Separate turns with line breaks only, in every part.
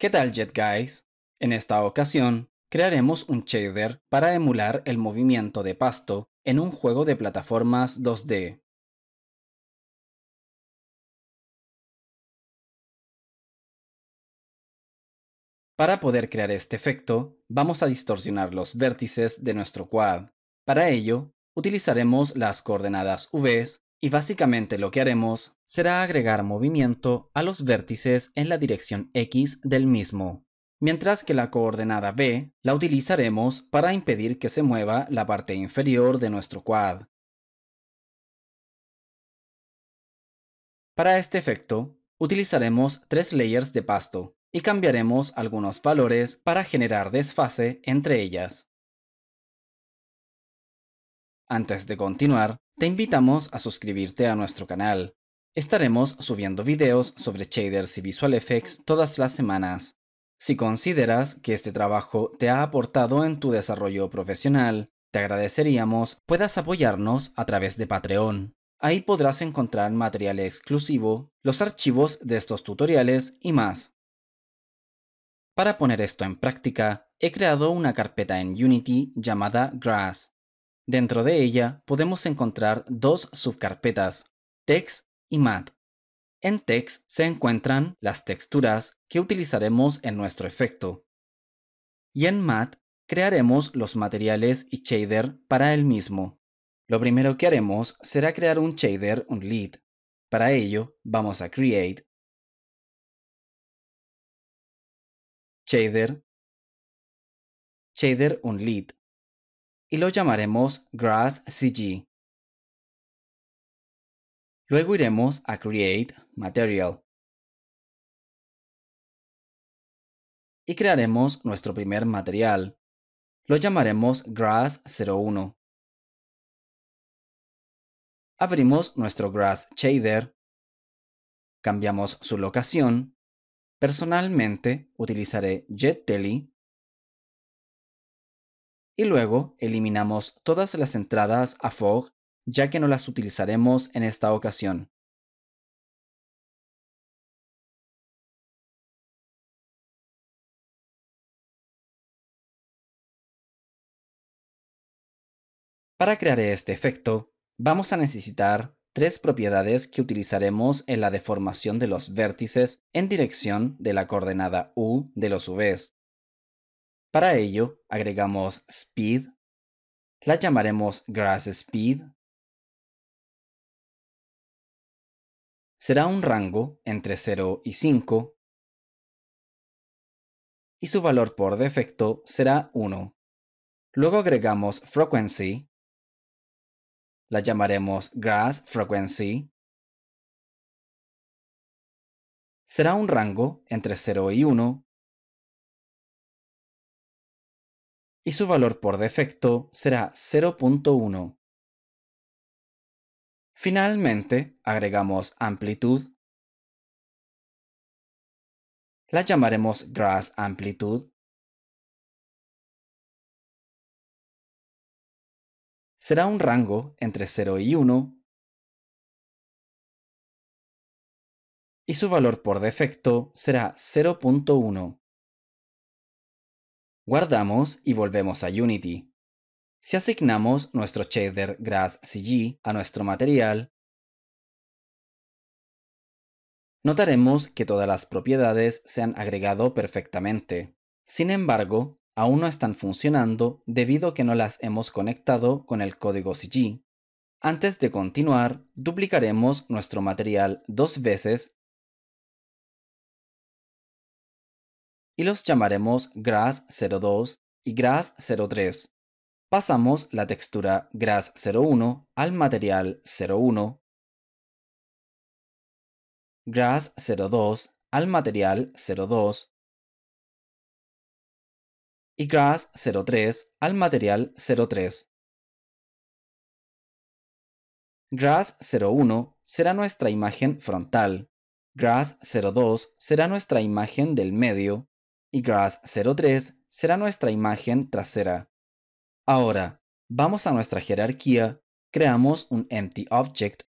¿Qué tal Jet Guys? En esta ocasión, crearemos un shader para emular el movimiento de pasto en un juego de plataformas 2D. Para poder crear este efecto, vamos a distorsionar los vértices de nuestro quad. Para ello, utilizaremos las coordenadas V y básicamente lo que haremos será agregar movimiento a los vértices en la dirección X del mismo, mientras que la coordenada B la utilizaremos para impedir que se mueva la parte inferior de nuestro quad. Para este efecto, utilizaremos tres layers de pasto y cambiaremos algunos valores para generar desfase entre ellas. Antes de continuar, te invitamos a suscribirte a nuestro canal. Estaremos subiendo videos sobre shaders y visual effects todas las semanas. Si consideras que este trabajo te ha aportado en tu desarrollo profesional, te agradeceríamos puedas apoyarnos a través de Patreon. Ahí podrás encontrar material exclusivo, los archivos de estos tutoriales y más. Para poner esto en práctica, he creado una carpeta en Unity llamada Grass. Dentro de ella podemos encontrar dos subcarpetas, Text y Mat. En Text se encuentran las texturas que utilizaremos en nuestro efecto. Y en Mat crearemos los materiales y shader para el mismo. Lo primero que haremos será crear un shader un lead. Para ello
vamos a Create, Shader, Shader un y lo llamaremos Grass CG. Luego iremos a Create Material. Y
crearemos nuestro primer material. Lo llamaremos Grass 01. Abrimos nuestro Grass Shader. Cambiamos su locación. Personalmente utilizaré Jet y luego eliminamos todas las entradas a Fog ya que no las utilizaremos en esta ocasión. Para crear este efecto, vamos a necesitar tres propiedades que utilizaremos en la deformación de los vértices en dirección de la coordenada u de los v's. Para ello, agregamos speed, la llamaremos
grass speed.
Será un rango entre 0 y 5 y su valor por defecto será 1. Luego agregamos frequency, la llamaremos grass frequency.
Será un rango entre 0 y 1 y su valor por defecto será 0.1. Finalmente, agregamos amplitud. La llamaremos grass amplitud. Será un rango entre 0 y 1
y su valor por defecto será 0.1. Guardamos y volvemos a Unity. Si asignamos nuestro shader Grass CG a nuestro material, notaremos que todas las propiedades se han agregado perfectamente. Sin embargo, aún no están funcionando debido a que no las hemos conectado con el código CG. Antes de continuar, duplicaremos nuestro material dos veces y los llamaremos GRAS02 y grass 03 Pasamos la textura grass 01 al material 01, GRAS02 al material 02 y grass 03 al material 03. GRAS01 será nuestra imagen frontal, GRAS02 será nuestra imagen del medio y Grass 03 será nuestra imagen trasera. Ahora, vamos a nuestra jerarquía, creamos un empty object.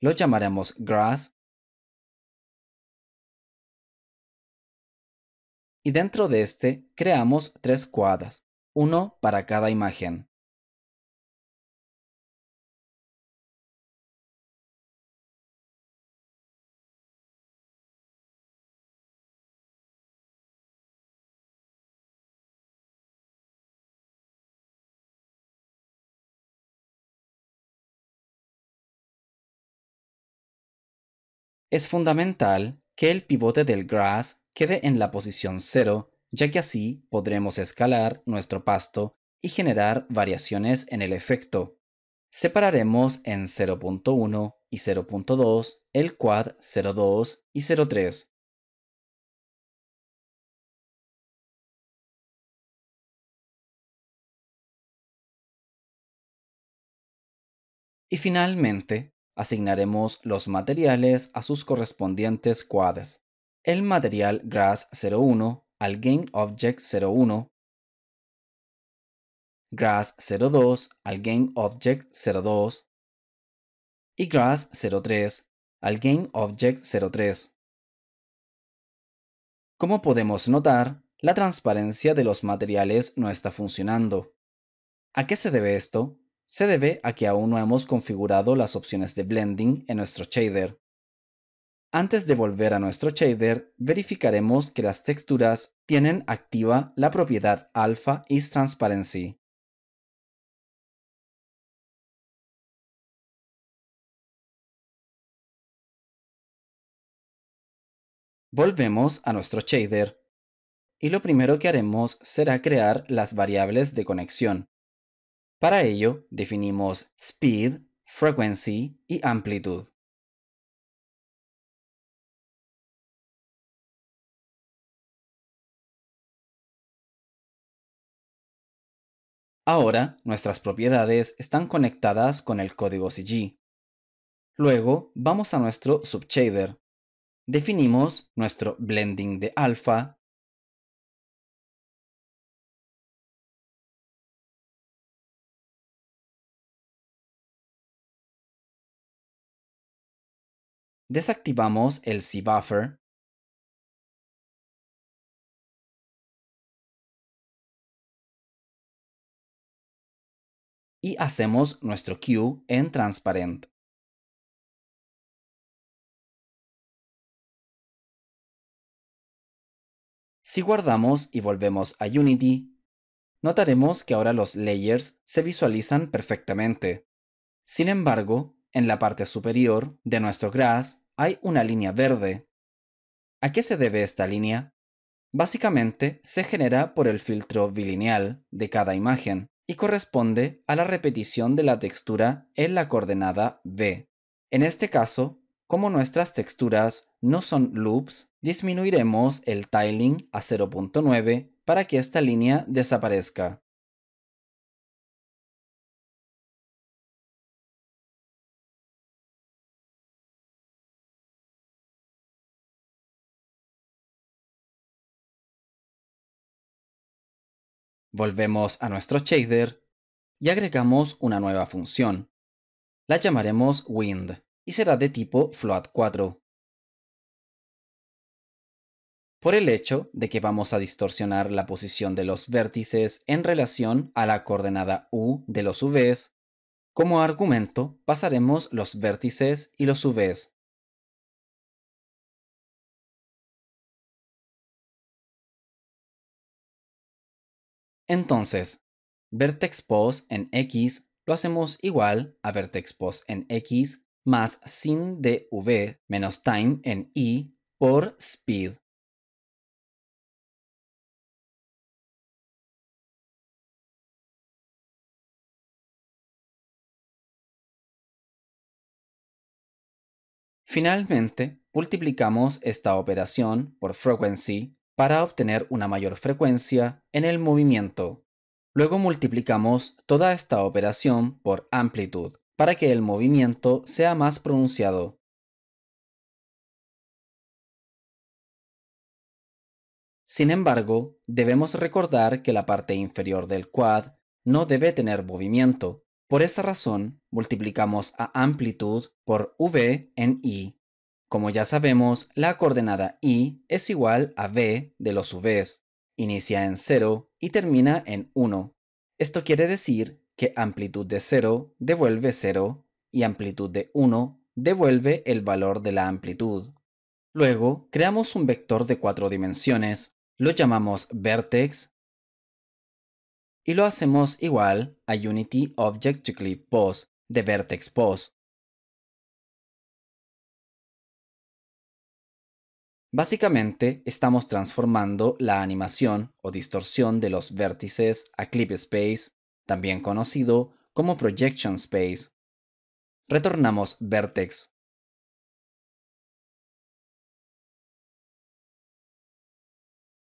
Lo llamaremos Grass. Y dentro de este creamos tres cuadras, uno para cada imagen.
es fundamental que el pivote del grass quede en la posición 0, ya que así podremos escalar nuestro pasto y generar variaciones en el efecto. Separaremos en 0.1 y 0.2 el quad 02 y 03. Y finalmente, Asignaremos los materiales a sus correspondientes quads. El material Grass 01 al GameObject 01, Grass 02 al GameObject 02 y Grass 03 al GameObject 03. Como podemos notar, la transparencia de los materiales no está funcionando. ¿A qué se debe esto? se debe a que aún no hemos configurado las opciones de blending en nuestro shader. Antes de volver a nuestro shader, verificaremos que las texturas tienen activa la propiedad Alpha is Transparency. Volvemos a nuestro shader y lo primero que haremos será crear las variables de conexión. Para ello, definimos speed, frequency y amplitud. Ahora, nuestras propiedades están conectadas con el código CG. Luego, vamos a nuestro subshader. Definimos
nuestro blending de alfa, desactivamos el cbuffer y hacemos nuestro queue en transparent.
Si guardamos y volvemos a Unity, notaremos que ahora los layers se visualizan perfectamente. Sin embargo, en la parte superior de nuestro grass hay una línea verde. ¿A qué se debe esta línea? Básicamente, se genera por el filtro bilineal de cada imagen y corresponde a la repetición de la textura en la coordenada B. En este caso, como nuestras texturas no son loops, disminuiremos el tiling a 0.9 para que esta línea desaparezca. Volvemos a nuestro shader y agregamos una nueva función. La llamaremos wind y será de tipo float 4. Por el hecho de que vamos a distorsionar la posición de los vértices en relación a la coordenada u de los UVs, como argumento pasaremos los vértices y los UVs Entonces, vertex pos en X lo hacemos igual a vertex pos en X más sin de V menos time en i por speed. Finalmente, multiplicamos esta operación por frequency para obtener una mayor frecuencia en el movimiento. Luego multiplicamos toda esta operación por amplitud para que el movimiento sea más pronunciado. Sin embargo, debemos recordar que la parte inferior del quad no debe tener movimiento. Por esa razón, multiplicamos a amplitud por V en I como ya sabemos, la coordenada i es igual a b de los v's. Inicia en 0 y termina en 1. Esto quiere decir que amplitud de 0 devuelve 0 y amplitud de 1 devuelve el valor de la amplitud. Luego, creamos un vector de cuatro dimensiones, lo llamamos vertex y lo hacemos igual a unity object clip pos de vertex pos, Básicamente, estamos transformando la animación o distorsión de los vértices a clip space, también conocido como projection space.
Retornamos vertex.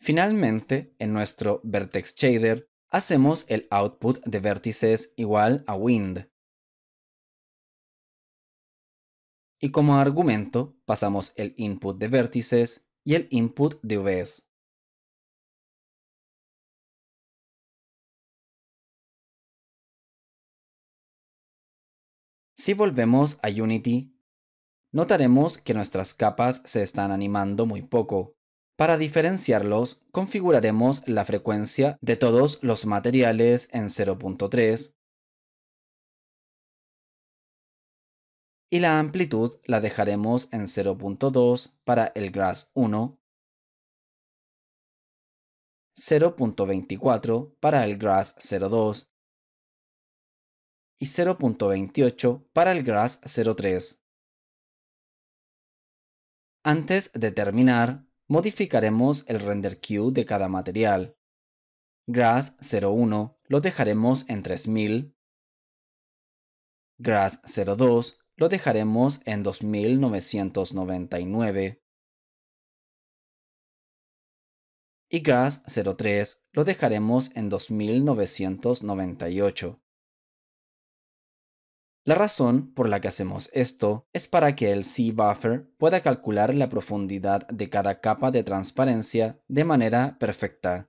Finalmente, en nuestro vertex shader, hacemos el output de vértices igual a wind. Y como argumento pasamos el input de vértices
y el input de Vs. E si
volvemos a Unity, notaremos que nuestras capas se están animando muy poco. Para diferenciarlos, configuraremos la frecuencia de todos los materiales en 0.3 y la amplitud la dejaremos en 0.2 para el grass 1, 0.24 para el
grass 02 y 0.28 para el
grass 03. Antes de terminar, modificaremos el render queue de cada material. grass 01 lo dejaremos en 3000, grass 02 lo dejaremos en 2999. Y Gas 03 lo dejaremos en 2998. La razón por la que hacemos esto es para que el C-Buffer pueda calcular la profundidad de cada capa de transparencia de manera perfecta.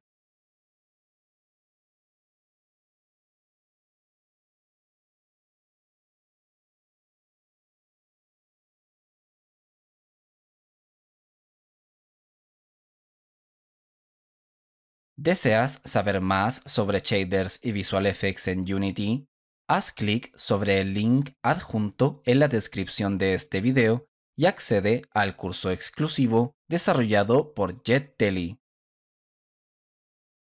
¿Deseas saber más sobre shaders y visual effects en Unity? Haz clic sobre el link adjunto en la descripción de este video y accede al curso exclusivo desarrollado por JetTelly.